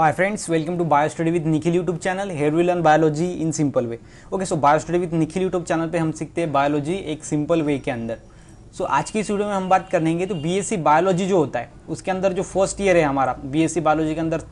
Friends welcome to bio study with Nikhil YouTube channel here will we biology in simple way okay so bio study with Nikhil YouTube channel पे हम सीखते हैं biology एक simple way के अंदर सो so, आज की इस वीडियो में हम बात करेंगे तो बीएससी बायोलॉजी जो होता है उसके अंदर जो फर्स्ट ईयर है हमारा बीएससी बायोलॉजी के अंदर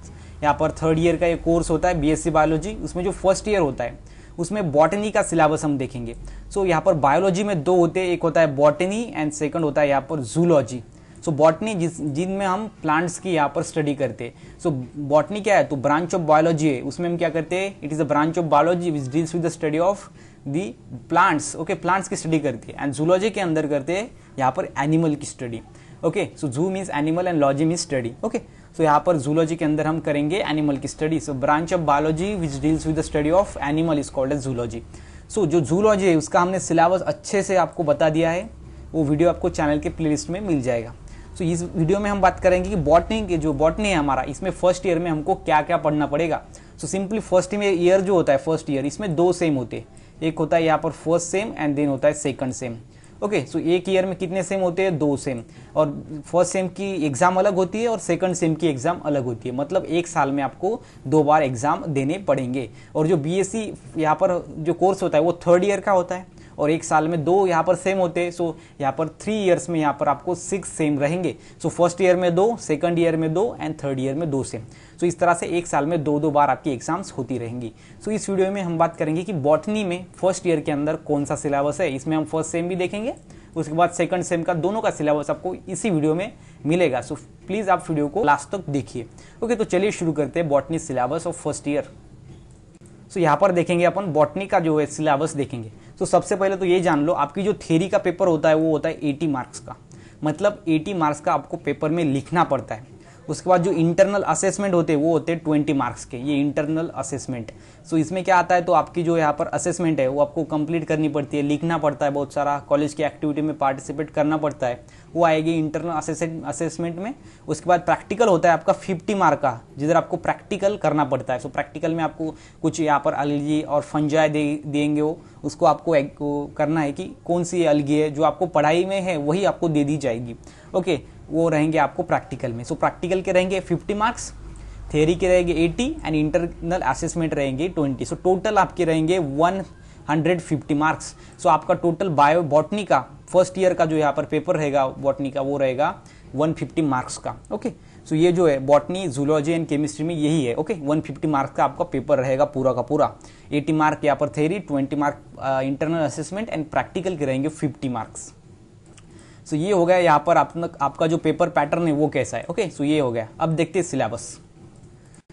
यहाँ पर थर्ड ईयर का एक कोर्स होता है बीएससी बायोलॉजी उसमें जो फर्स्ट ईयर होता है उसमें बॉटनी का सिलेबस हम देखेंगे सो so, यहाँ पर बायोलॉजी में दो होते हैं एक होता है बॉटनी एंड सेकंड होता है यहाँ पर जूलॉजी सो बॉटनी जिस जिनमें हम प्लांट्स की यहाँ पर स्टडी करते हैं सो बॉटनी क्या है तो ब्रांच ऑफ बायोलॉजी है उसमें हम क्या करते हैं it is a branch of biology which deals with the study of the plants okay plants की स्टडी करते हैं एंड जूलॉजी के अंदर करते हैं यहाँ पर एनिमल की study okay so zoo means animal and logy means study okay so यहाँ पर जूलॉजी के अंदर हम करेंगे एनिमल की study so branch of biology which deals with the study of animal is called as zoology so जो zoology है उसका हमने सिलेबस अच्छे से आपको बता दिया है वो वीडियो आपको चैनल के प्लेलिस्ट में मिल जाएगा सो so, इस वीडियो में हम बात करेंगे कि बॉटनी के जो बॉटनी है हमारा इसमें फर्स्ट ईयर में हमको क्या क्या पढ़ना पड़ेगा सो सिंपली फर्स्ट ईयर जो होता है फर्स्ट ईयर इसमें दो सेम होते हैं एक होता है यहाँ पर फर्स्ट सेम एंड देन होता है सेकंड सेम ओके सो एक ईयर में कितने सेम होते हैं दो सेम और फर्स्ट सेम की एग्जाम अलग होती है और सेकंड सेम की एग्जाम अलग होती है मतलब एक साल में आपको दो बार एग्जाम देने पड़ेंगे और जो बीएससी e यहाँ पर जो कोर्स होता है वो थर्ड ईयर का होता है और एक साल में दो यहाँ पर सेम होते हैं सो यहाँ पर थ्री ईयर्स में यहाँ पर आपको सिक्स सेम रहेंगे सो फर्स्ट ईयर में दो सेकंड ईयर में दो एंड थर्ड ईयर में दो सेम सो इस तरह से एक साल में दो दो बार आपकी एग्जाम्स होती रहेंगी सो इस वीडियो में हम बात करेंगे कि बॉटनी में फर्स्ट ईयर के अंदर कौन सा सिलेबस है इसमें हम फर्स्ट सेम भी देखेंगे उसके बाद सेकंड सेम का दोनों का सिलेबस आपको इसी वीडियो में मिलेगा सो प्लीज़ आप वीडियो को लास्ट तक देखिए ओके तो चलिए शुरू करते हैं botany syllabus of first year so यहाँ पर देखेंगे अपन बॉटनी का जो है सिलेबस देखेंगे तो सबसे पहले तो ये जान लो आपकी जो थेरी का पेपर होता है वो होता है एटी मार्क्स का मतलब एटी मार्क्स का आपको पेपर में लिखना पड़ता है उसके बाद जो इंटरनल असेसमेंट होते हैं वो होते हैं ट्वेंटी मार्क्स के ये इंटरनल असेसमेंट सो इसमें क्या आता है तो आपकी जो यहाँ पर असेसमेंट है वो आपको कंप्लीट करनी पड़ती है लिखना पड़ता है बहुत सारा कॉलेज की एक्टिविटी में पार्टिसिपेट करना पड़ता है वो आएगी इंटरनल असेसमेंट में उसके बाद प्रैक्टिकल होता है आपका फिफ्टी मार्क का जिधर आपको प्रैक्टिकल करना पड़ता है सो so, प्रैक्टिकल में आपको कुछ यहाँ पर अलगी और फंजाई दे देंगे वो उसको आपको करना है कि कौन सी अलगी है जो आपको पढ़ाई में है वही आपको दे दी जाएगी ओके okay, वो रहेंगे आपको प्रैक्टिकल में सो so, प्रैक्टिकल के रहेंगे फिफ्टी मार्क्स थेरी के रहेंगे एटी एंड इंटरनल असेसमेंट रहेंगे ट्वेंटी सो टोटल आपके रहेंगे one hundred fifty marks so आपका टोटल बायो बॉटनी का फर्स्ट ईयर का जो यहाँ पर पेपर रहेगा बॉटनी का वो रहेगा 150 मार्क्स का ओके सो ये जो है बॉटनी जूलॉजी एंड केमिस्ट्री में यही है ओके 150 मार्क्स का आपका पेपर रहेगा पूरा का पूरा 80 मार्क यहाँ पर theory 20 mark internal assessment and practical के रहेंगे 50 मार्क्स सो ये हो गया यहाँ पर आपका जो पेपर पैटर्न है वो कैसा है ओके सो ये हो गया अब देखते हैं सिलेबस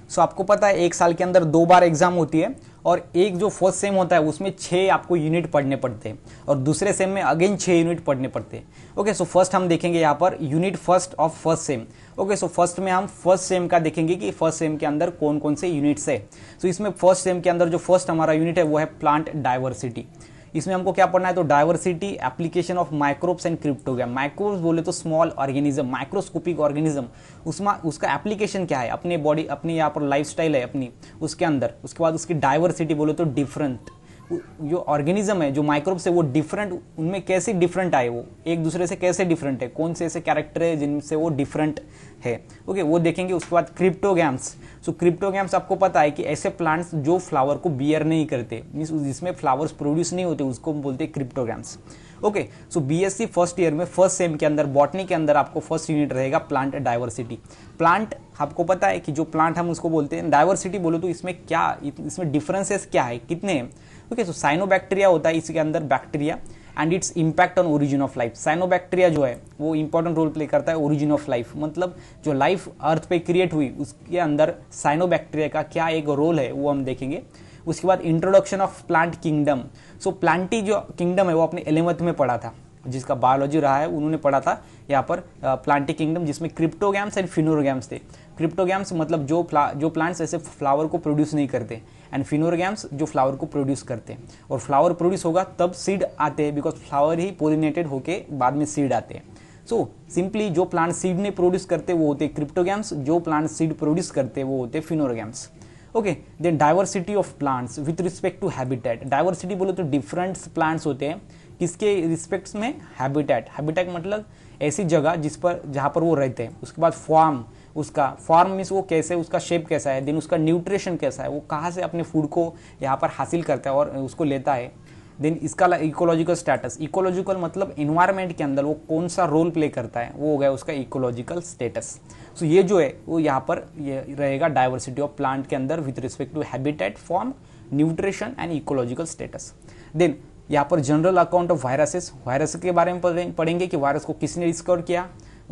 सो आपको पता है एक साल के अंदर दो बार एग्जाम होती है और एक जो फर्स्ट सेम होता है उसमें छः आपको यूनिट पढ़ने पड़ते हैं और दूसरे सेम में अगेन छः यूनिट पढ़ने पड़ते हैं ओके सो फर्स्ट हम देखेंगे यहाँ पर unit first of first sem okay so first में हम फर्स्ट सेम का देखेंगे कि फर्स्ट सेम के अंदर कौन कौन से यूनिट्स है सो so, इसमें फर्स्ट सेम के अंदर जो फर्स्ट हमारा यूनिट है वो है प्लांट डाइवर्सिटी इसमें हमको क्या पढ़ना है तो diversity application of microbes and cryptogram microbes बोले तो स्मॉल ऑर्गेनिज्म माइक्रोस्कोपिक ऑर्गेनिज्म उसमें उसका एप्लीकेशन क्या है अपने बॉडी अपनी यहाँ पर लाइफ है अपनी उसके अंदर उसके बाद उसकी डायवर्सिटी बोले तो डिफरेंट जो ऑर्गेनिज्म है जो माइक्रोब्स है वो डिफरेंट उनमें कैसे डिफरेंट आए वो एक दूसरे से कैसे डिफरेंट है कौन से ऐसे कैरेक्टर है जिनसे वो डिफरेंट है ओके वो देखेंगे उसके बाद क्रिप्टोगैम्स सो क्रिप्टोगैम्स आपको पता है कि ऐसे प्लांट्स जो फ्लावर को बियर नहीं करते मीन्स जिसमें फ्लावर्स प्रोड्यूस नहीं होते उसको बोलते हैं cryptogams okay so BSc first year में फर्स्ट सेम के अंदर बॉटनी के अंदर आपको फर्स्ट यूनिट रहेगा प्लांट डाइवर्सिटी प्लांट आपको पता है कि जो प्लांट हम उसको बोलते हैं डाइवर्सिटी बोलो तो इसमें क्या इसमें डिफरेंसेस क्या है कितने हैं ओके सो साइनोबैक्टीरिया होता है इसके अंदर bacteria and its impact on origin of life cyanobacteria जो है वो इंपॉर्टेंट रोल प्ले करता है ओरिजिन ऑफ लाइफ मतलब जो लाइफ अर्थ पे क्रिएट हुई उसके अंदर साइनोबैक्टीरिया का क्या एक रोल है वो हम देखेंगे उसके बाद introduction of plant kingdom so plantae जो किंगडम है वो अपने एलेवंथ में पढ़ा था जिसका बायोलॉजी रहा है उन्होंने पढ़ा था यहाँ पर प्लांटी किंगडम जिसमें क्रिप्टोगैम्स एंड फिनोरगैम्स थे क्रिप्टोगैम्स मतलब जो जो प्लांट्स ऐसे फ्लावर को प्रोड्यूस नहीं करते एंड फिनोरगैम्स जो फ्लावर को प्रोड्यूस करते हैं और फ्लावर प्रोड्यूस होगा तब सीड आते हैं बिकॉज फ्लावर ही पोलिनेटेड होके बाद में सीड आते हैं सो सिंपली जो प्लांट सीड ने प्रोड्यूस करते वो होते क्रिप्टोगैम्स जो प्लांट सीड प्रोड्यूस करते वो होते phanerogams okay then diversity of plants with respect to habitat diversity बोले तो डिफरेंट प्लांट्स होते हैं किसके रिस्पेक्ट्स में हैबिटेट हैबिटेट मतलब ऐसी जगह जिस पर जहाँ पर वो रहते हैं उसके बाद फॉर्म उसका फॉर्म मीन्स वो कैसे उसका शेप कैसा है देन उसका न्यूट्रिशन कैसा है वो कहाँ से अपने फूड को यहाँ पर हासिल करता है और उसको लेता है देन इसका इकोलॉजिकल स्टेटस इकोलॉजिकल मतलब इन्वायरमेंट के अंदर वो कौन सा रोल प्ले करता है वो हो गया उसका इकोलॉजिकल स्टेटस सो ये जो है वो यहाँ पर ये रहेगा डाइवर्सिटी ऑफ प्लांट के अंदर with respect to habitat form nutrition and ecological status then यहाँ पर general account of viruses virus के बारे में पढ़ेंगे कि वायरस को किसने डिस्कवर किया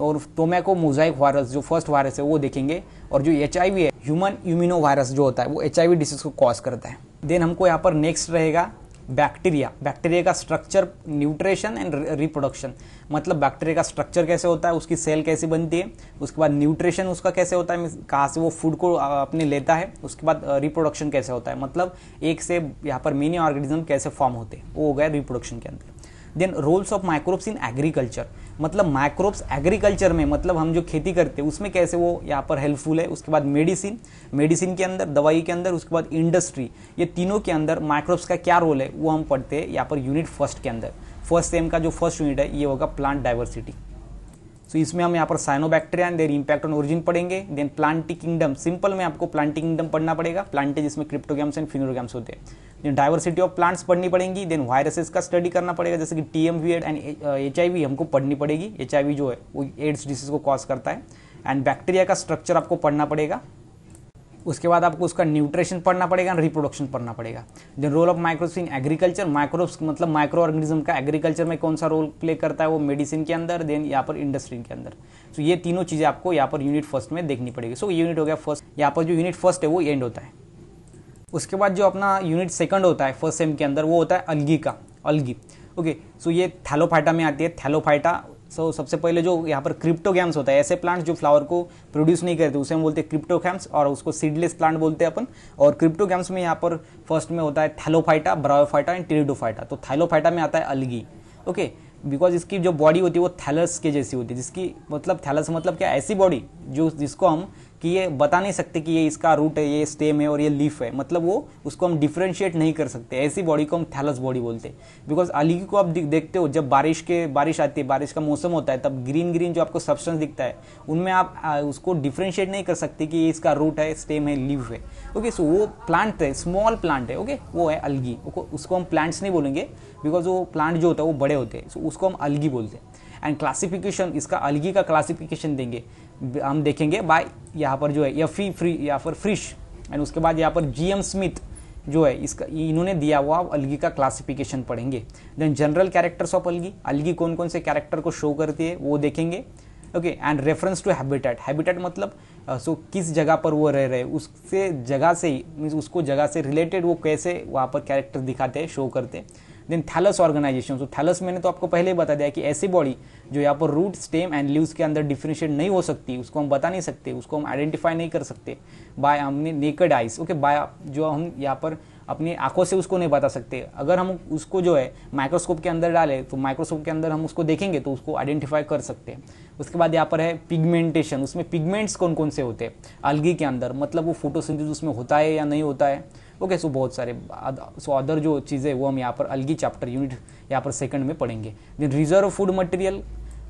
और टोमैको मोजाइक वायरस जो फर्स्ट वायरस है वो देखेंगे और जो एच है ह्यूमन इम्यूनो वायरस जो होता है वो एच डिसीज को कॉज करता है देन हमको यहाँ पर नेक्स्ट रहेगा बैक्टीरिया बैक्टीरिया का स्ट्रक्चर न्यूट्रेशन एंड रिप्रोडक्शन मतलब बैक्टीरिया का स्ट्रक्चर कैसे होता है उसकी सेल कैसे बनती है उसके बाद न्यूट्रिशन उसका कैसे होता है कहाँ से वो फूड को अपने लेता है उसके बाद रिप्रोडक्शन कैसे होता है मतलब एक से यहाँ पर मिनी ऑर्गेनिज्म कैसे फॉर्म होते हैं वो हो गया रिप्रोडक्शन के अंदर then roles of microbes in agriculture मतलब माइक्रोब्स एग्रीकल्चर में मतलब हम जो खेती करते हैं उसमें कैसे वो यहाँ पर हेल्पफुल है उसके बाद मेडिसिन मेडिसिन के अंदर दवाई के अंदर उसके बाद इंडस्ट्री ये तीनों के अंदर माइक्रोब्स का क्या रोल है वो हम पढ़ते हैं यहाँ पर यूनिट फर्स्ट के अंदर फर्स्ट सेम का जो फर्स्ट यूनिट है ये होगा प्लांट डाइवर्सिटी सो so, इसमें हम यहाँ पर cyanobacteria and their impact on origin पढ़ेंगे देन प्लांटी किंगडम सिंपल में आपको प्लांटी किंगडम पढ़ना पड़ेगा प्लांटे जिसमें क्रिप्टोग्राम्स एंड फिनोग्राम्स होते हैं देन डायवर्सिटी ऑफ प्लांट्स पढ़नी पड़ेंगी देन वायरसेस का स्टडी करना पड़ेगा जैसे कि टी एम एंड एच हमको पढ़नी पड़ेगी एच जो है वो एड्स डिसीज को कॉज करता है एंड बैक्टीरिया का स्ट्रक्चर आपको पढ़ना पड़ेगा उसके बाद आपको उसका न्यूट्रिशन पढ़ना पड़ेगा रिप्रोडक्शन पढ़ना पड़ेगा then role of microbes in agriculture microbes मतलब माइक्रो ऑर्गेनिज्म का एग्रीकल्चर में कौन सा रोल प्ले करता है वो मेडिसिन के अंदर देन यहाँ पर इंडस्ट्री के अंदर सो तो so, ये तीनों चीज़ें आपको यहाँ पर यूनिट फर्स्ट में देखनी पड़ेगी सो so, यूनिट हो गया फर्स्ट यहाँ पर जो यूनिट फर्स्ट है वो एंड होता है उसके बाद जो अपना यूनिट सेकंड होता है फर्स्ट सेम के अंदर वो होता है अलगी का algae okay okay, so so ये थैलोफाइटा में आती है थैलोफाइटा सो so, सबसे पहले जो यहाँ पर क्रिप्टोगैम्स होता है ऐसे प्लांट्स जो फ्लावर को प्रोड्यूस नहीं करते उसे हम बोलते हैं क्रिप्टोगैम्स और उसको सीडलेस प्लांट बोलते हैं अपन और क्रिप्टोगैम्स में यहाँ पर फर्स्ट में होता है थैलोफाइटा ब्रायोफाइटा एंड टेरिडोफाइटा तो थैलोफाइटा में आता है अलगी ओके बिकॉज इसकी जो बॉडी होती है वो थैलस के जैसी होती है जिसकी मतलब थैलस मतलब क्या ऐसी बॉडी जो जिसको हम कि ये बता नहीं सकते कि ये इसका रूट है ये स्टेम है और ये लीफ है मतलब वो उसको हम डिफ्रेंशिएट नहीं कर सकते ऐसी बॉडी को हम थैलस बॉडी बोलते हैं बिकॉज अलीगी को आप देखते हो जब बारिश के बारिश आती है बारिश का मौसम होता है तब ग्रीन ग्रीन जो आपको सब्सटेंस दिखता है उनमें आप आ, उसको डिफ्रेंशिएट नहीं कर सकते कि ये इसका रूट है स्टेम है लीफ है ओके सो वो प्लांट है स्मॉल प्लांट है ओके वो है अलगी उसको हम प्लांट्स नहीं बोलेंगे बिकॉज वो प्लांट जो होता है वो बड़े होते हैं सो उसको हम अलगी बोलते हैं एंड क्लासिफिकेशन इसका अलगी का क्लासिफिकेशन देंगे हम देखेंगे बाय यहाँ पर जो है या फी फ्री यहाँ पर फ्रिश एंड उसके बाद यहाँ पर जी एम स्मिथ जो है इसका इन्होंने दिया हुआ अलगी का क्लासिफिकेशन पढ़ेंगे then general characters of algae algae कौन कौन से कैरेक्टर को शो करती है वो देखेंगे okay and reference to habitat habitat मतलब सो uh, so, किस जगह पर वो रह रहे उससे जगह से ही मीन्स उसको जगह से रिलेटेड वो कैसे वहाँ पर कैरेक्टर दिखाते हैं शो करते हैं then thallus organisation so thallus मैंने तो आपको पहले ही बता दिया कि ऐसी बॉडी जो यहाँ पर रूट स्टेम एंड लीव्स के अंदर डिफ्रेंशिएट नहीं हो सकती उसको हम बता नहीं सकते उसको हम आइडेंटिफाई नहीं कर सकते बाय हमने नेकड आइस ओके बाय जो हम यहाँ पर अपनी आंखों से उसको नहीं बता सकते अगर हम उसको जो है माइक्रोस्कोप के अंदर डालें तो माइक्रोस्कोप के अंदर हम उसको देखेंगे तो उसको आइडेंटिफाई कर सकते हैं उसके बाद यहाँ पर है पिगमेंटेशन उसमें पिगमेंट्स कौन कौन से होते हैं अलगी के अंदर मतलब वो फोटोसिंथेसिस उसमें होता है या नहीं होता है ओके सो बहुत सारे सो अदर जो चीज़ें वो हम यहाँ पर अलग ही चैप्टर यूनिट यहाँ पर सेकंड में पढ़ेंगे then reserve food material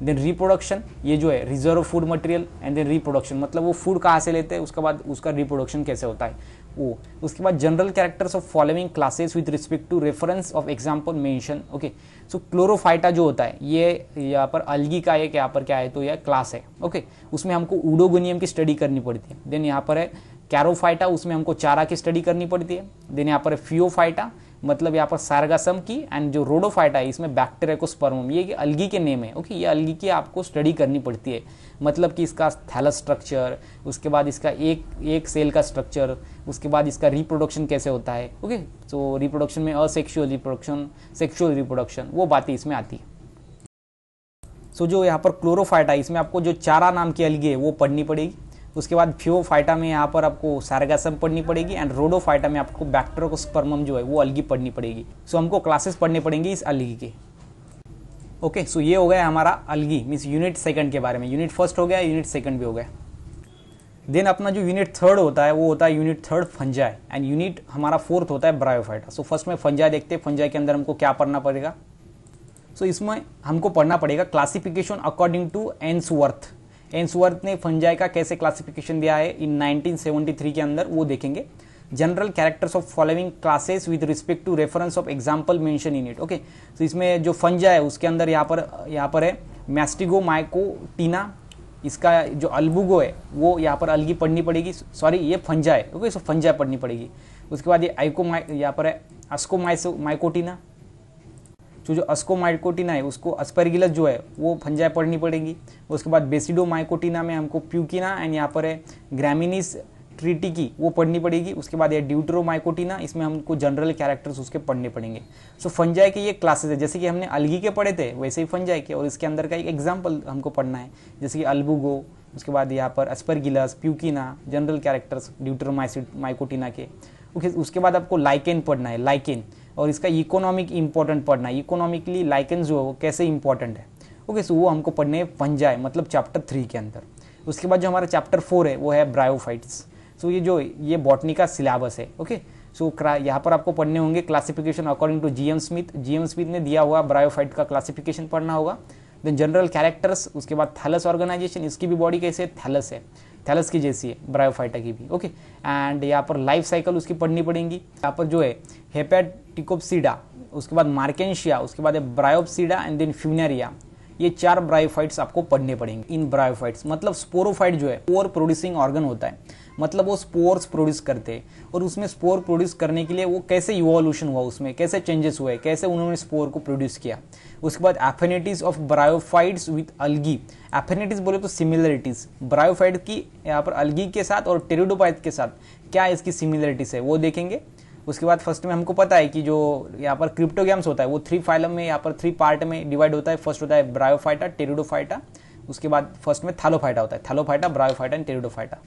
then reproduction ये जो है reserve food material and then reproduction मतलब वो फूड कहाँ से लेते हैं उसके बाद उसका रिप्रोडक्शन कैसे होता है वो उसके बाद general characters of following classes with respect to reference of example mention okay so chlorophyta जो होता है ये यहाँ पर अलगी का एक यहाँ पर क्या है तो यह क्लास है ओके okay? उसमें हमको उडोगोनियम की स्टडी करनी पड़ती है देन यहाँ पर है कैरोफाइटा उसमें हमको चारा की स्टडी करनी पड़ती है देन यहाँ पर फ्योफाइटा मतलब यहाँ पर सारगासम की एंड जो रोडोफाइटा है इसमें बैक्टेरिया को स्पर्म ये अलगी के नेम है ओके ये अलगी की आपको स्टडी करनी पड़ती है मतलब कि इसका थैलस स्ट्रक्चर उसके बाद इसका एक एक सेल का स्ट्रक्चर उसके बाद इसका रिप्रोडक्शन कैसे होता है ओके तो रिप्रोडक्शन में असेक्शुअल रिप्रोडक्शन सेक्शुअल रिप्रोडक्शन वो बातें इसमें आती है सो so, जो यहाँ पर क्लोरोफाइटा इसमें आपको जो चारा नाम की अलगी है वो पढ़नी पड़ेगी उसके बाद फ्योफाइटा में यहाँ पर आपको सारेगासम पढ़नी पड़ेगी एंड रोडो फाइटा में आपको स्पर्मम जो है वो अलगी पढ़नी पड़ेगी सो हमको क्लासेस पढ़ने पड़ेंगे इस अलगी के ओके सो ये हो गया हमारा अलगी मीन्स यूनिट सेकंड के बारे में यूनिट फर्स्ट हो गया यूनिट सेकंड भी हो गया देन अपना जो यूनिट थर्ड होता है वो होता है unit third fungi and unit हमारा फोर्थ होता है ब्रायोफाइटा सो फर्स्ट में फंजाई देखते हैं फंजाई के अंदर हमको क्या पढ़ना पड़ेगा सो so, इसमें हमको पढ़ना पड़ेगा classification according to Ainsworth Ainsworth ने फंजाई का कैसे क्लासिफिकेशन दिया है इन 1973 के अंदर वो देखेंगे general characters of following classes with respect to reference of example mention in it okay तो इसमें जो फंजा है उसके अंदर यहाँ पर यहाँ पर है मैस्टिगो माइकोटीना इसका जो अल्बुगो है वो यहाँ पर अलगी पढ़नी पड़ेगी सॉरी ये फंजा है ओके सो फंजा पढ़नी पड़ेगी उसके बाद ये आइको यहाँ पर है अस्को माइसो माइकोटीना तो जो अस्कोमाइकोटिना है उसको अस्परगिलस जो है वो फंजाई पढ़नी पड़ेगी उसके बाद बेसिडोमाइकोटिना में हमको प्यूकिना एंड यहाँ पर है ग्रामिनिस ट्रीटी की वो पढ़नी पड़ेगी उसके बाद ये ड्यूट्रोमाइकोटिना इसमें हमको जनरल कैरेक्टर्स उसके पढ़ने पड़ेंगे सो so, फंजाई के ये क्लासेस है जैसे कि हमने अलगी के पढ़े थे वैसे ही फंजाई के और इसके अंदर का एक एग्जाम्पल हमको पढ़ना है जैसे कि अल्बुगो उसके बाद यहाँ पर अस्परगिलस प्यूकिना जनरल कैरेक्टर्स ड्यूट्रोमाइसिड माइकोटिना के ओके उसके बाद आपको लाइकेन पढ़ना है लाइकेन और इसका इकोनॉमिक इंपॉर्टेंट पढ़ना है इकोनॉमिकली लाइकन जो है वो कैसे इंपॉर्टेंट है ओके सो वो हमको पढ़ने बन जाए मतलब चैप्टर थ्री के अंदर उसके बाद जो हमारा चैप्टर फोर है वो है ब्रायोफाइट्स सो ये जो ये बॉटनी का सिलेबस है ओके सो यहाँ पर आपको पढ़ने होंगे classification according to G M Smith G M Smith ने दिया हुआ ब्रायोफाइट का क्लासिफिकेशन पढ़ना होगा देन जनरल कैरेक्टर्स उसके बाद थैलस ऑर्गेनाइजेशन इसकी भी बॉडी कैसे है थैलस है थैलस की जैसी है ब्रायोफाइटा की भी ओके एंड यहाँ पर लाइफ साइकिल उसकी पढ़नी पड़ेगी यहाँ पर जो है हेपेटिकोपसीडा उसके बाद मार्केशिया उसके बाद ब्रायोपसीडा एंड देन फ्यूनेरिया ये चार ब्रायोफाइट्स आपको पढ़ने पड़ेंगे इन ब्रायोफाइट्स मतलब स्पोरोफाइट जो है स्पोर प्रोड्यूसिंग ऑर्गन होता है मतलब वो स्पोर्स प्रोड्यूस करते हैं और उसमें स्पोर प्रोड्यूस करने के लिए वो कैसे इवोल्यूशन हुआ उसमें कैसे चेंजेस हुए कैसे उन्होंने स्पोर को प्रोड्यूस किया उसके बाद affinities of bryophytes with algae affinities बोले तो सिमिलरिटीज ब्रायोफाइट की यहाँ पर अलगी के साथ और टेरिडोपाइट के साथ क्या इसकी सिमिलरिटीज है वो देखेंगे उसके बाद फर्स्ट में हमको पता है कि जो यहाँ पर क्रिप्टोगेम्स होता है वो थ्री फाइलम में यहाँ पर थ्री पार्ट में डिवाइड होता है फर्स्ट होता है ब्रायोफाइटा टेरिडोफाइटा उसके बाद फर्स्ट में थैलोफाइटा होता है thallophyta bryophyta and pteridophyta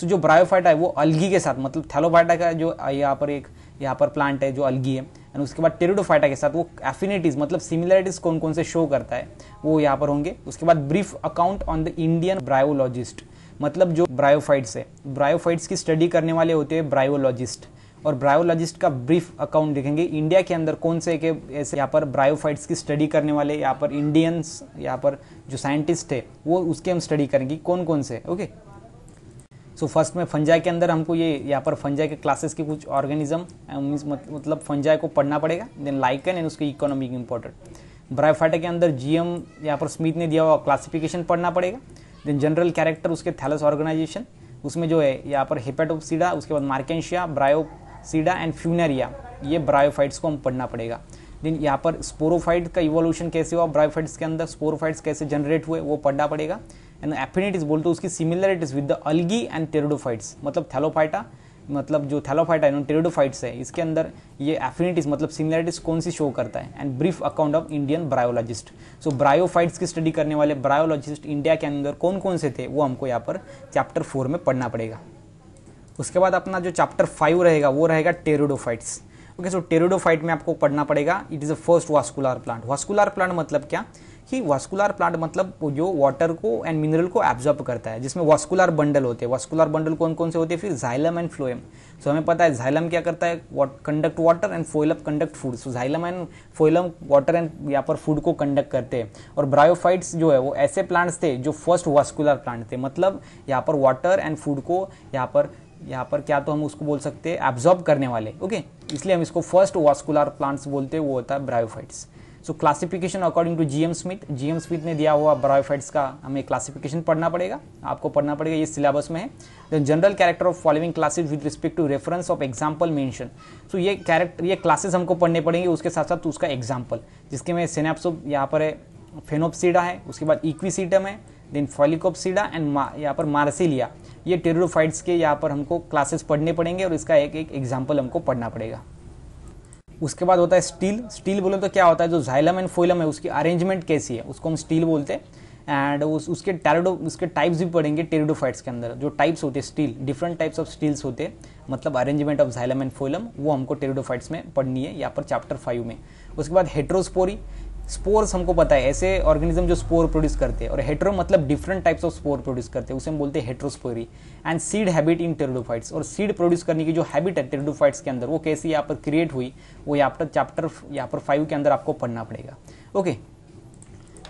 so जो ब्रायोफाइटा है वो अलगी के साथ मतलब थैलोफाइटा का जो यहाँ पर एक यहाँ पर प्लांट है जो अलगी है एंड उसके बाद टेरिडोफाइटा के साथ वो एफिनिटीज मतलब सिमिलरिटीज कौन कौन से शो करता है वो यहाँ पर होंगे उसके बाद brief account on the Indian bryologist मतलब जो ब्रायोफाइट्स है ब्रायोफाइट्स की स्टडी करने वाले होते हैं ब्रायोलॉजिस्ट और ब्रायोलॉजिस्ट का ब्रीफ अकाउंट देखेंगे इंडिया के अंदर कौन से के ऐसे यहाँ पर ब्रायोफाइट्स की स्टडी करने वाले यहाँ पर इंडियंस यहाँ पर जो साइंटिस्ट है वो उसके हम स्टडी करेंगे कौन कौन से ओके सो फर्स्ट में फंजाई के अंदर हमको ये यहाँ पर फंजाई के क्लासेस के कुछ ऑर्गेनिज्म मतलब फंजाई को पढ़ना पड़ेगा देन लाइकन एंड उसके इकोनॉमिक इंपॉर्टेंट ब्रायोफाइटा के अंदर जीएम यहाँ पर स्मिथ ने दिया हुआ क्लासिफिकेशन पढ़ना पड़ेगा देन जनरल कैरेक्टर उसके थैलस ऑर्गेनाइजेशन उसमें जो है यहाँ पर हेपेटोपसीडा उसके बाद मार्केशिया ब्रायो सीडा एंड फ्यूनरिया ये ब्रायोफाइट्स को हम पढ़ना पड़ेगा देन यहाँ पर स्पोरोफाइट का इवोल्यूशन कैसे हुआ ब्रायोफाइट्स के अंदर स्पोरोफाइट्स कैसे जनरेट हुए वो पढ़ना पड़ेगा एंड एफिनिटीज बोलते उसकी similarities with the algae and pteridophytes मतलब थैलोफाइटा मतलब जो थैलोफाइटा है टेरोडोफाइट्स है इसके अंदर ये एफिनिटीज मतलब सिमिलरिटीज कौन सी शो करता है and brief account of Indian bryologist so bryophytes की स्टडी करने वाले ब्रायोलॉजिस्ट इंडिया के अंदर कौन कौन से थे वो हमको यहाँ पर चैप्टर फोर में पढ़ना पड़ेगा उसके बाद अपना जो चैप्टर फाइव रहेगा वो रहेगा टेरोडोफाइट्स ओके सो टेरोडोफाइट में आपको पढ़ना पड़ेगा it is a first vascular plant vascular plant मतलब क्या कि वास्कुलर प्लांट मतलब जो वाटर को एंड मिनरल को एब्जॉर्ब करता है जिसमें वास्कुलर बंडल होते हैं वास्कुलर बंडल कौन कौन से होते हैं फिर जाइलम एंड फ्लोएम सो हमें पता है जाइलम क्या करता है conduct water and phloem conduct food so xylem and phloem water and यहाँ पर फूड को कंडक्ट करते हैं और ब्रायोफाइट्स जो है वो ऐसे प्लांट्स थे जो फर्स्ट वास्कुलर प्लांट थे मतलब यहाँ पर वाटर एंड फूड को यहाँ पर यहाँ पर क्या तो हम उसको बोल सकते हैं एब्जॉर्ब करने वाले ओके इसलिए हम इसको फर्स्ट वास्कुलर प्लांट्स बोलते हैं वो होता है bryophytes so classification according to GM Smith GM Smith ने दिया हुआ ब्रायोफाइट्स का हमें क्लासिफिकेशन पढ़ना पड़ेगा आपको पढ़ना पड़ेगा ये सिलेबस में है then general character of following classes with respect to reference of example mention so ये कैरेक्टर ये क्लासेस हमको पढ़ने पड़ेंगे उसके साथ साथ उसका एग्जाम्पल जिसके में सेनेप्सो यहाँ पर है फेनोपसीडा है उसके बाद इक्वीसीटम है देन फॉलिकोप्सिडा एंड यहाँ पर मार्सिलिया ये टेरोफाइट्स के यहाँ पर हमको क्लासेस पढ़ने पड़ेंगे और इसका एक एक एग्जाम्पल हमको पढ़ना पड़ेगा उसके बाद होता है स्टील स्टील बोले तो क्या होता है जो जाइलम एंड फोइलम है उसकी अरेंजमेंट कैसी है उसको हम स्टील बोलते हैं एंड उस उसके टेरोडो उसके टाइप्स भी पढ़ेंगे टेरिडोफाइट्स के अंदर जो टाइप्स होते हैं stele different types of steles होते हैं मतलब arrangement of xylem and phloem वो हमको टेरिडोफाइट्स में पढ़नी है यहाँ पर चैप्टर फाइव में उसके बाद हेट्रोस्पोरी स्पोर्स हमको पता है ऐसे ऑर्गेनिज्म जो स्पोर प्रोड्यूस करते हैं और हेट्रो मतलब different types of spore produce करते हैं उसे हम बोलते हैं heterospory and seed habit in pteridophytes और सीड प्रोड्यूस करने की जो हैबिट है टेरिडोफाइट्स के अंदर वो कैसे यहाँ पर क्रिएट हुई वो यहाँ पर चैप्टर यहाँ पर फाइव के अंदर आपको पढ़ना पड़ेगा ओके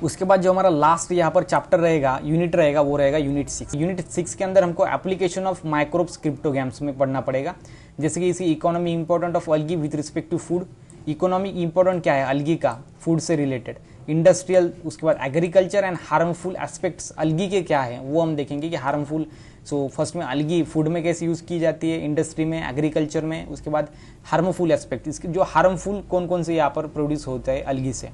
उसके बाद जो हमारा लास्ट यहाँ पर चैप्टर रहेगा यूनिट रहेगा वो रहेगा यूनिट सिक्स यूनिट सिक्स के अंदर हमको एप्लीकेशन ऑफ माइक्रोब्स क्रिप्टोग्राम्स में पढ़ना पड़ेगा जैसे कि इसी economy important of algae with respect to food economic important क्या है अलगी का फूड से रिलेटेड इंडस्ट्रियल उसके बाद agriculture and harmful aspects algae के क्या है वो हम देखेंगे कि हार्मफुल सो फर्स्ट में अलगी फूड में कैसे यूज़ की जाती है इंडस्ट्री में एग्रीकल्चर में उसके बाद हार्मफुल एस्पेक्ट इसके जो हार्मफुल कौन कौन से यहाँ पर प्रोड्यूस होता है अलगी से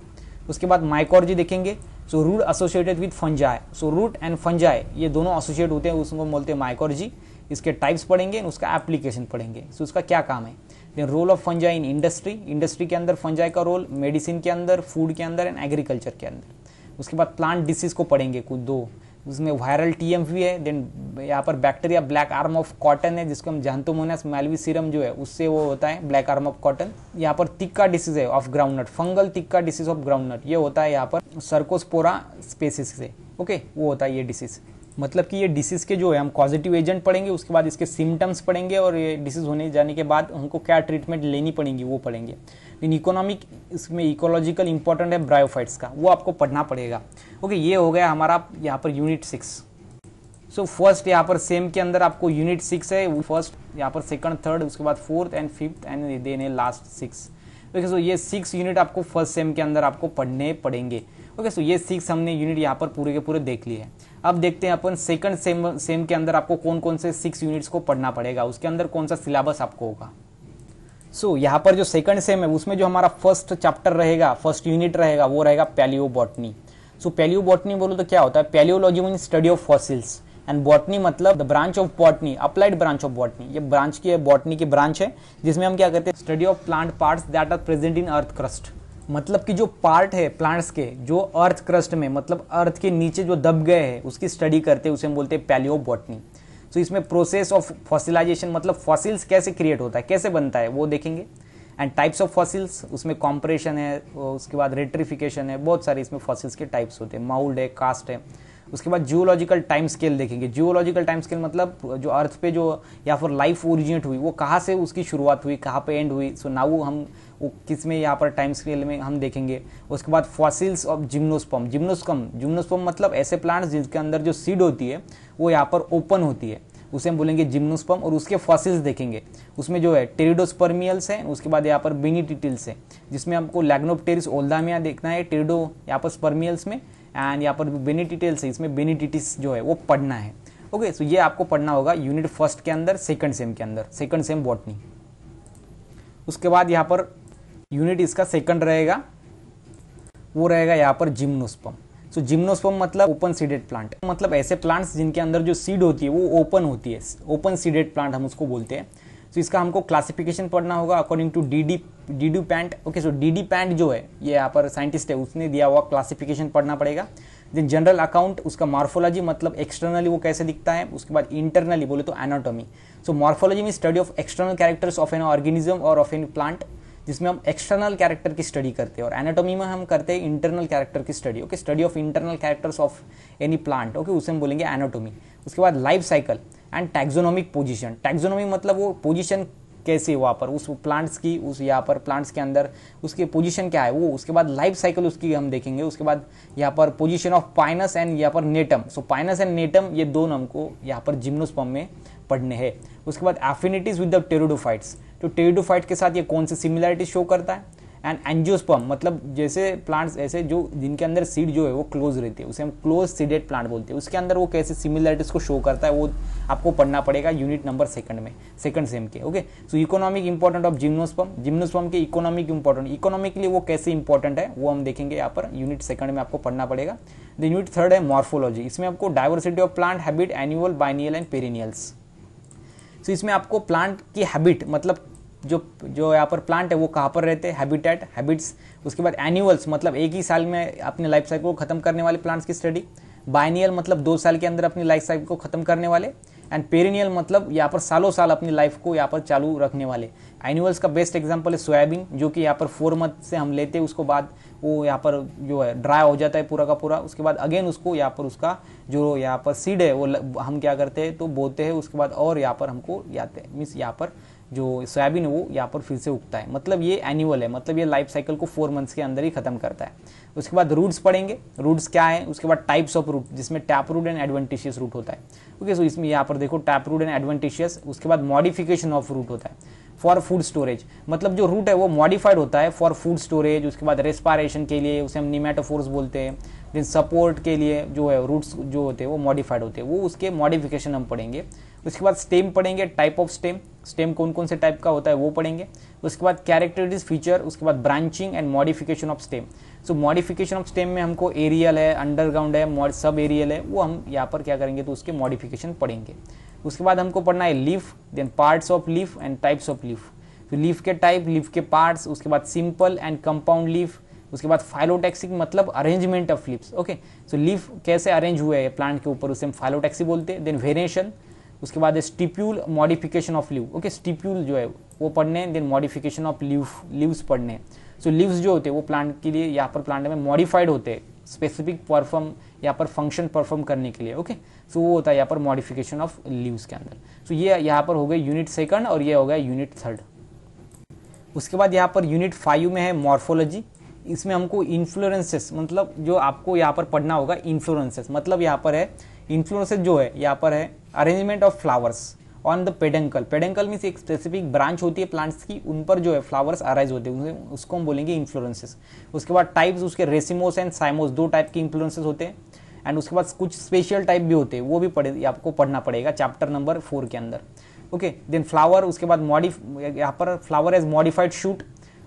उसके बाद माइकोलॉजी देखेंगे so root associated with fungi so root and fungi ये दोनों एसोसिएट होते हैं उसको बोलते हैं माइकोलॉजी इसके टाइप्स पढ़ेंगे उसका एप्लीकेशन पढ़ेंगे सो उसका क्या काम है then role of fungi in industry industry के अंदर फंजाई का रोल मेडिसिन के अंदर फूड के अंदर एंड एग्रीकल्चर के अंदर उसके बाद प्लांट डिसीज को पढ़ेंगे कुछ दो उसमें वायरल टी एम है देन यहाँ पर bacteria black arm of cotton है जिसको हम जानते जानतोमोनस मेलवी सीरम जो है उससे वो होता है ब्लैक आर्म ऑफ कॉटन यहाँ पर तिक्का डिसीज है of groundnut fungal tikka disease of groundnut ये होता है यहाँ पर सर्कोस्पोरा स्पेसिस से ओके वो होता है ये डिसीज़ मतलब कि ये डिसीज़ के जो है हम पॉजिटिव एजेंट पढ़ेंगे उसके बाद इसके सिम्टम्स पढ़ेंगे और ये डिसीज़ होने जाने के बाद उनको क्या ट्रीटमेंट लेनी पड़ेगी वो पढ़ेंगे लेकिन इकोनॉमिक इसमें इकोलॉजिकल इंपॉर्टेंट है ब्रायोफाइट्स का वो आपको पढ़ना पड़ेगा ओके ये हो गया हमारा यहाँ पर यूनिट सिक्स सो फर्स्ट यहाँ पर सेम के अंदर आपको यूनिट सिक्स है फर्स्ट यहाँ पर सेकंड थर्ड उसके बाद fourth and fifth and then है लास्ट सिक्स ओके सो ये सिक्स यूनिट आपको फर्स्ट सेम के अंदर आपको पढ़ने पड़ेंगे ओके सो ये सिक्स हमने यूनिट यहाँ पर पूरे के पूरे देख लिए हैं अब देखते हैं अपन सेकंड सेम सेम के अंदर आपको कौन कौन से सिक्स यूनिट्स को पढ़ना पड़ेगा उसके अंदर कौन सा सिलेबस आपको होगा सो so, यहाँ पर जो सेकंड सेम है उसमें जो हमारा फर्स्ट चैप्टर रहेगा फर्स्ट यूनिट रहेगा वो रहेगा paleo botany so paleo botany बोलो तो क्या होता है paleology mean study of fossils and botany मतलब the branch of botany applied branch of botany ये ब्रांच की बॉटनी की ब्रांच है जिसमें हम क्या करते हैं study of plant parts that are present in earth crust मतलब कि जो पार्ट है प्लांट्स के जो अर्थ क्रस्ट में मतलब अर्थ के नीचे जो दब गए हैं उसकी स्टडी करते हैं उसे हम बोलते हैं पैलियो बॉटनी तो इसमें प्रोसेस ऑफ फॉसिलाइजेशन मतलब फॉसिल्स कैसे क्रिएट होता है कैसे बनता है वो देखेंगे एंड टाइप्स ऑफ फॉसिल्स उसमें कॉम्प्रेशन है उसके बाद रेट्रीफिकेशन है बहुत सारे इसमें फॉसिल्स के टाइप्स होते हैं माउल्ड है कास्ट है उसके बाद जियोलॉजिकल टाइम स्केल देखेंगे जियोलॉजिकल टाइम स्केल मतलब जो अर्थ पे जो या फिर लाइफ ओरिजिनेट हुई वो कहाँ से उसकी शुरुआत हुई कहाँ पे एंड हुई सो नाउ हम वो किस में यहाँ पर टाइम स्केल में हम देखेंगे उसके बाद fossils of gymnosperm gymnosperm gymnosperm मतलब ऐसे प्लांट्स जिनके अंदर जो सीड होती है वो यहाँ पर ओपन होती है उसे हम बोलेंगे जिम्नोस्पम और उसके फॉसिल्स देखेंगे उसमें जो है टेरिडोस्पर्मियल्स हैं उसके बाद यहाँ पर बिनीटिटिल्स हैं जिसमें हमको लैग्नोपटेरिस ओल्दामिया देखना है टेरिडो यहाँ पर स्पर्मियल्स में एंड यहाँ पर डिटेल्स है इसमें बेनिटिटिस जो है वो पढ़ना है ओके okay, सो so ये आपको पढ़ना होगा यूनिट फर्स्ट के अंदर सेकंड सेम के अंदर सेकंड सेम बॉटनी उसके बाद यहाँ पर यूनिट इसका सेकंड रहेगा वो रहेगा यहाँ पर जिम्नोस्पम सो so, जिम्नोस्पम मतलब ओपन सीडेड प्लांट मतलब ऐसे प्लांट्स जिनके अंदर जो सीड होती है वो ओपन होती है ओपन सीडेड प्लांट हम उसको बोलते हैं सो इसका हमको क्लासिफिकेशन पढ़ना होगा according to D D D D Pant okay so D D Pant जो है ये यहाँ पर साइंटिस्ट है उसने दिया हुआ क्लासिफिकेशन पढ़ना पड़ेगा देन जनरल अकाउंट उसका मॉर्फोलॉजी मतलब एक्सटर्नली वो कैसे दिखता है उसके बाद इंटरनली बोले तो एनाटॉमी सो मॉर्फोलॉजी में study of external characters of an organism और ऑफ एन प्लांट जिसमें हम एक्सटर्नल कैरेक्टर की स्टडी करते हैं और एनाटॉमी में हम करते हैं इंटरनल कैरेक्टर की study okay study of internal characters of any plant okay उसे हम बोलेंगे एनाटॉमी उसके बाद life cycle and taxonomic position taxonomic मतलब वो पोजीशन कैसे वहाँ पर उस प्लांट्स की उस यहाँ पर प्लांट्स के अंदर उसके पोजीशन क्या है वो उसके बाद लाइफ साइकिल उसकी हम देखेंगे उसके बाद यहाँ पर पोजीशन ऑफ पाइनस एंड यहाँ पर नेटम सो पाइनस एंड नेटम ये दोनों हमको यहाँ पर जिम्नोस्पम में पढ़ने हैं उसके बाद एफिनिटीज विद द टेरिडोफाइट्स तो टेरिडोफाइट के साथ ये कौन से सिमिलैरिटी शो करता है एंड एंजियोस्पर्म मतलब जैसे प्लांट्स ऐसे जो जिनके अंदर सीड जो है वो क्लोज रहती है उसे हम क्लोज सीडेड प्लांट बोलते हैं उसके अंदर वो कैसे सिमिलरिटीज को शो करता है वो आपको पढ़ना पड़ेगा यूनिट नंबर सेकंड में सेकंड सेम के okay so economic important of gymnosperm gymnosperm के इकोनॉमिक इंपॉर्टेंट इकोनॉमिकली वो कैसे इंपॉर्टेंट है वो हम देखेंगे यहाँ पर यूनिट सेकंड में आपको पढ़ना पड़ेगा द यूनिट थर्ड है मॉर्फोलॉजी इसमें आपको diversity of plant habit annual biennial and perennials so so, इसमें आपको प्लांट की हैबिट मतलब जो जो यहाँ पर प्लांट है वो कहाँ पर रहते हैं हैबिटेट हैबिट्स उसके बाद एनुअल्स मतलब एक ही साल में अपने लाइफ साइकिल को खत्म करने वाले प्लांट्स की स्टडी बाइनियल मतलब दो साल के अंदर अपनी लाइफ साइकिल को खत्म करने वाले एंड पेरिनियल मतलब यहाँ पर सालों साल अपनी लाइफ को यहाँ पर चालू रखने वाले एनुअल्स का बेस्ट एग्जाम्पल है सोयाबीन जो कि यहाँ पर फोर मंथ से हम लेते हैं उसको बाद वो यहाँ पर जो है ड्राई हो जाता है पूरा का पूरा उसके बाद अगेन उसको यहाँ पर उसका जो यहाँ पर सीड है वो हम क्या करते हैं तो बोते हैं उसके बाद और यहाँ पर हमको याते हैं मीन्स यहाँ पर जो सोयाबीन है वो यहाँ पर फिर से उगता है मतलब ये एनुअल है मतलब ये लाइफ साइकिल को फोर मंथ्स के अंदर ही खत्म करता है उसके बाद रूट्स पढ़ेंगे रूट्स क्या है उसके बाद टाइप्स ऑफ रूट जिसमें tap root and adventitious root होता है ओके सो इसमें यहाँ पर देखो टैप रूट एंड एडवेंटिशियस उसके बाद मॉडिफिकेशन ऑफ रूट होता है फॉर फूड स्टोरेज मतलब जो रूट है वो मॉडिफाइड होता है फॉर फूड स्टोरेज उसके बाद रेस्पायरेशन के लिए उसे हम निमेटोफोर्स बोलते हैं देन सपोर्ट के लिए जो है रूट्स जो होते हैं वो मॉडिफाइड होते हैं वो उसके मॉडिफिकेशन हम पढ़ेंगे उसके बाद स्टेम पढ़ेंगे टाइप ऑफ स्टेम स्टेम कौन कौन से टाइप का होता है वो पढ़ेंगे उसके बाद कैरेक्टरिटिज फीचर उसके बाद branching and modification of stem so modification of stem में हमको एरियल है अंडरग्राउंड है सब एरियल है वो हम यहाँ पर क्या करेंगे तो उसके मॉडिफिकेशन पढ़ेंगे उसके बाद हमको पढ़ना है leaf then parts of leaf and types of leaf तो लीफ के टाइप लीफ के पार्ट्स उसके बाद सिंपल एंड कंपाउंड लीफ उसके बाद फाइलोटैक्सिक मतलब arrangement of leaves okay so leaf कैसे अरेंज हुए है प्लांट के ऊपर उसे हम फाइलोटैक्सी बोलते हैं देन वेरिएशन उसके बाद stipule modification of leave okay stipule जो है वो पढ़ने हैं then modification of leave leaves पढ़ने हैं सो लीव्स जो होते हैं वो प्लांट के लिए यहाँ पर प्लांट में मॉडिफाइड होते हैं स्पेसिफिक परफॉर्म यहाँ पर फंक्शन परफॉर्म करने के लिए ओके सो वो होता है यहाँ पर मॉडिफिकेशन ऑफ लीव्स के अंदर सो ये यहाँ पर हो गया यूनिट सेकंड और ये हो गया यूनिट थर्ड उसके बाद यहाँ पर यूनिट फाइव में है मॉर्फोलॉजी इसमें हमको इन्फ्लुएंसेस मतलब जो आपको यहाँ पर पढ़ना होगा इन्फ्लुएंसेस मतलब यहाँ पर है इन्फ्लुएंसेस जो है यहाँ पर है arrangement of flowers on the peduncle peduncle means एक स्पेसिफिक ब्रांच होती है प्लांट्स की उन पर जो है फ्लावर्स अराइज होते हैं उसको हम बोलेंगे इन्फ्लुएंसेस उसके बाद टाइप्स उसके रेसिमोस एंड साइमोस दो टाइप के इन्फ्लुएंसेस होते हैं एंड उसके बाद कुछ स्पेशल टाइप भी होते हैं वो भी पढ़े आपको पढ़ना पड़ेगा चैप्टर नंबर फोर के अंदर ओके देन फ्लावर उसके बाद मॉडिफ यहाँ पर फ्लावर एज मॉडिफाइड शूट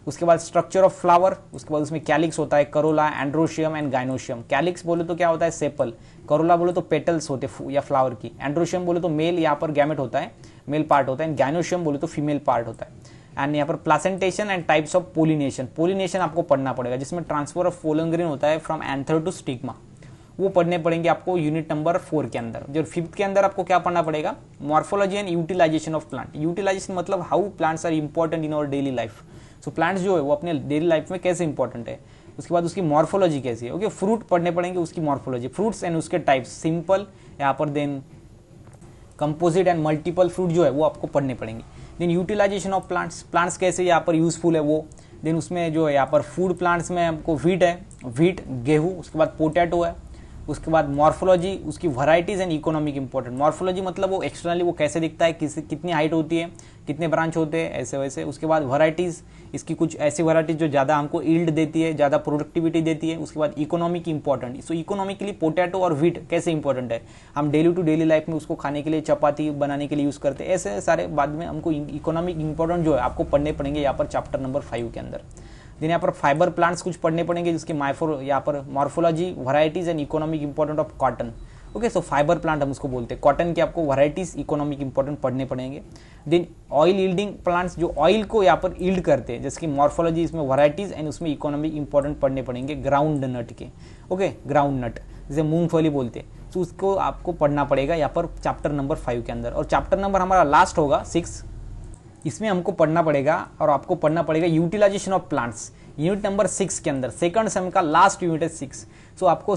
उसके बाद स्ट्रक्चर ऑफ फ्लावर उसके बाद उसमें कैलिक्स होता है corolla androecium and gynoecium calyx बोले तो क्या होता है सेपल करोला बोले तो पेटल्स होते या फ्लावर की एंड्रोशियम बोले तो मेल यहाँ पर गैमेट होता है मेल पार्ट होता है एंड गाइनोशियम बोले तो फीमेल पार्ट होता है एंड यहाँ पर placentation and types of pollination pollination आपको पढ़ना पड़ेगा जिसमें ट्रांसफर ऑफ फोलंग्रीन होता है फ्रॉम एंथर टू स्टिग्मा वो पढ़ने पड़ेंगे आपको यूनिट नंबर फोर के अंदर जो फिफ्थ के अंदर आपको क्या पढ़ना पड़ेगा morphology and utilization of plant utilization मतलब how plants are important in our daily life so plants जो है वो अपने डेली लाइफ में कैसे इंपॉर्टेंट है उसके बाद उसकी मॉर्फोलॉजी कैसी है ओके फ्रूट पढ़ने पड़ेंगे उसकी मॉर्फोलॉजी फ्रूट्स एंड उसके टाइप्स सिंपल यहाँ पर then composite and multiple fruit जो है वो आपको पढ़ने पड़ेंगे then utilization of plants plants कैसे यहाँ पर यूजफुल है वो देन उसमें जो है यहाँ पर फूड प्लांट्स में हमको व्हीट है व्हीट गेहूँ उसके बाद पोटैटो है उसके बाद मॉर्फोलॉजी उसकी varieties and economic important morphology मतलब वो एक्सटर्नली वो कैसे दिखता है किस कितनी हाइट होती है कितने ब्रांच होते हैं ऐसे वैसे उसके बाद वराइटीज़ इसकी कुछ ऐसी वराइटीज़ जो ज़्यादा हमको ईल्ड देती है ज़्यादा प्रोडक्टिविटी देती है उसके बाद economic important so economically potato और व्हीट कैसे इंपॉर्टेंट है हम डेली टू डेली लाइफ में उसको खाने के लिए चपाती बनाने के लिए यूज़ करते हैं ऐसे सारे बाद में हमको इकोनॉमिक इंपॉर्टेंट जो है आपको पढ़ने पड़ेंगे यहाँ पर चैप्टर नंबर फाइव के अंदर देन यहाँ पर फाइबर प्लांट्स कुछ पढ़ने पड़ेंगे जिसके माइफो यहाँ पर morphology varieties and economic important of cotton okay so fibre plant हम उसको बोलते हैं कॉटन के आपको वराइटीज इकोनॉमिक इंपॉर्टेंट पढ़ने पड़ेंगे देन ऑयल ईल्डिंग प्लांट्स जो ऑयल को यहाँ पर ईल्ड करते हैं जैसे कि मॉर्फोलॉजी इसमें वराइटीज एंड उसमें इकोनॉमिक इंपॉर्टेंट पढ़ने पड़ेंगे ग्राउंड नट के ओके ग्राउंड नट जैसे मूंगफली बोलते हैं तो उसको आपको पढ़ना पड़ेगा यहाँ पर चैप्टर नंबर फाइव के अंदर और चैप्टर नंबर हमारा लास्ट होगा सिक्स इसमें हमको पढ़ना पड़ेगा और आपको पढ़ना पड़ेगा utilization of plants unit number six के अंदर सेकंड सेम का लास्ट यूनिट है सिक्स सो so, आपको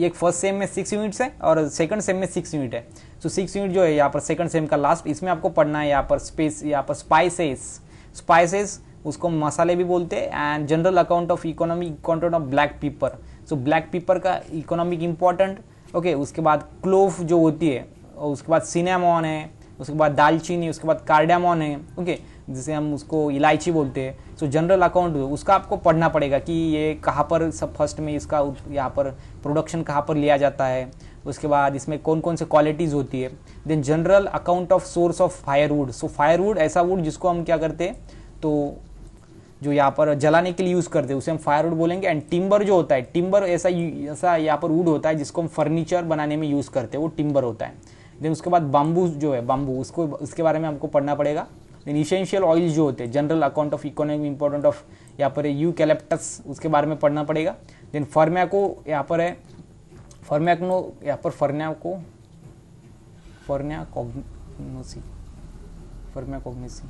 ये फर्स्ट सेम में सिक्स यूनिट्स है और सेकंड सेम में सिक्स यूनिट है सो सिक्स यूनिट जो है यहाँ पर सेकंड सेम का लास्ट इसमें आपको पढ़ना है यहाँ पर स्पेस यहाँ पर स्पाइसेस स्पाइसेस उसको मसाले भी बोलते हैं and general account of economic content of black pepper so black पीपर का इकोनॉमिक इंपॉर्टेंट ओके उसके बाद क्लोव जो होती है और उसके बाद सिनेमॉन है उसके बाद दालचीनी उसके बाद कार्डामोन है ओके जिसे हम उसको इलायची बोलते हैं सो जनरल अकाउंट उसका आपको पढ़ना पड़ेगा कि ये कहाँ पर सब फर्स्ट में इसका यहाँ पर प्रोडक्शन कहाँ पर लिया जाता है उसके बाद इसमें कौन कौन से क्वालिटीज़ होती है then general account of source of firewood so firewood ऐसा वुड जिसको हम क्या करते हैं तो जो यहाँ पर जलाने के लिए यूज़ करते हैं उसे हम फायरवुड बोलेंगे एंड टिम्बर जो होता है टिम्बर ऐसा ऐसा यहाँ पर वुड होता है जिसको हम फर्नीचर बनाने में यूज़ करते हैं वो टिम्बर होता है देन उसके बाद बाम्बू जो है बाम्बू उसको उसके बारे में हमको पढ़ना पड़ेगा देन इसेंशियल ऑयल जो होते हैं general account of economic important of यहाँ पर है यू कैलेप्टस उसके बारे में पढ़ना पड़ेगा देन फर्मैको यहाँ पर है फर्मैकनो यहाँ पर फर्नैको फर्मिया फर्मैकोग्नोसी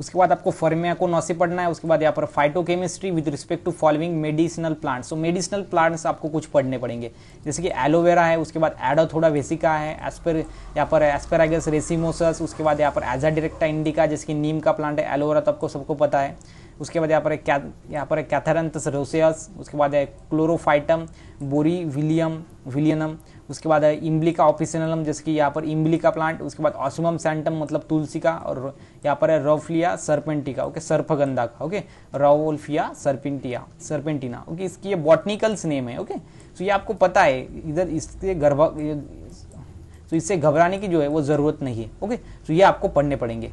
उसके बाद आपको फर्मिया को फर्मियाकोनोसी पढ़ना है उसके बाद यहाँ पर phytochemistry with respect to following medicinal plants तो मेडिसिनल प्लांट्स आपको कुछ पढ़ने पड़ेंगे जैसे कि एलोवेरा है उसके बाद एडो थोड़ा वेसिका है एस्पर यहाँ पर एस्पेरागस रेसिमोसस उसके बाद यहाँ पर एजा डिरेक्टा इंडिका जैसे कि नीम का प्लांट है एलोवेरा तो आपको सबको पता है उसके बाद यहाँ पर एक क्या यहाँ पर एक कैथरेंथस रोसियस उसके बाद है क्लोरोफाइटम बोरी विलियम विलियनम उसके बाद है इम्बलिका ऑफिसनलम जैसे कि यहाँ पर इम्बलिका प्लांट उसके बाद ऑसुमम सैंटम मतलब तुलसी का और यहाँ पर है रोफलिया सर्पेंटिका ओके सर्फगंधा का ओके रोल्फिया सर्पेंटिया सर्पेंटिना ओके इसकी ये बॉटनिकल्स नेम है ओके सो तो ये आपको पता है इधर इसके गर्भा तो इससे घबराने की जो है वो ज़रूरत नहीं है ओके तो ये आपको पढ़ने पड़ेंगे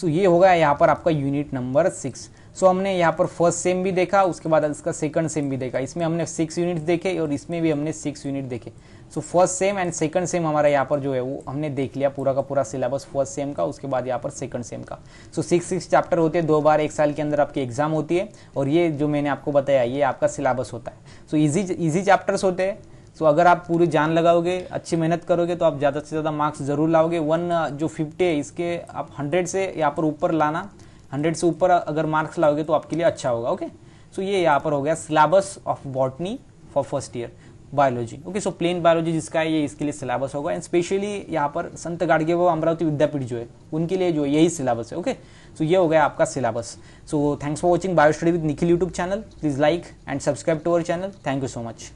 सो ये होगा यहाँ पर आपका यूनिट नंबर सिक्स सो हमने यहाँ पर फर्स्ट सेम भी देखा उसके बाद इसका सेकंड सेम भी देखा इसमें हमने सिक्स यूनिट देखे और इसमें भी हमने सिक्स यूनिट देखे so first sem and second sem हमारा यहाँ पर जो है वो हमने देख लिया पूरा का पूरा सिलेबस फर्स्ट सेम का उसके बाद यहाँ पर सेकंड सेम का सो सिक्स सिक्स चैप्टर होते हैं दो बार एक साल के अंदर आपकी एग्जाम होती है और ये जो मैंने आपको बताया ये आपका सिलेबस होता है सो इजी इजी चैप्टर्स होते हैं सो so, अगर आप पूरी जान लगाओगे अच्छी मेहनत करोगे तो आप ज़्यादा से ज़्यादा मार्क्स जरूर लाओगे वन uh, जो फिफ्टी है इसके आप हंड्रेड से यहाँ पर ऊपर लाना हंड्रेड से ऊपर अगर मार्क्स लाओगे तो आपके लिए अच्छा होगा ओके सो so, ये यहाँ पर हो गया syllabus of botany for first year biology okay so plain biology जिसका है ये इसके लिए सिलेबस होगा एंड स्पेशली यहाँ पर संत गाड़गे वो अमरावती विद्यापीठ जो है उनके लिए जो है यही सिलेबस है ओके सो ये हो गया आपका syllabus so thanks for watching bio study with Nikhil YouTube channel please like and subscribe to our channel thank you so much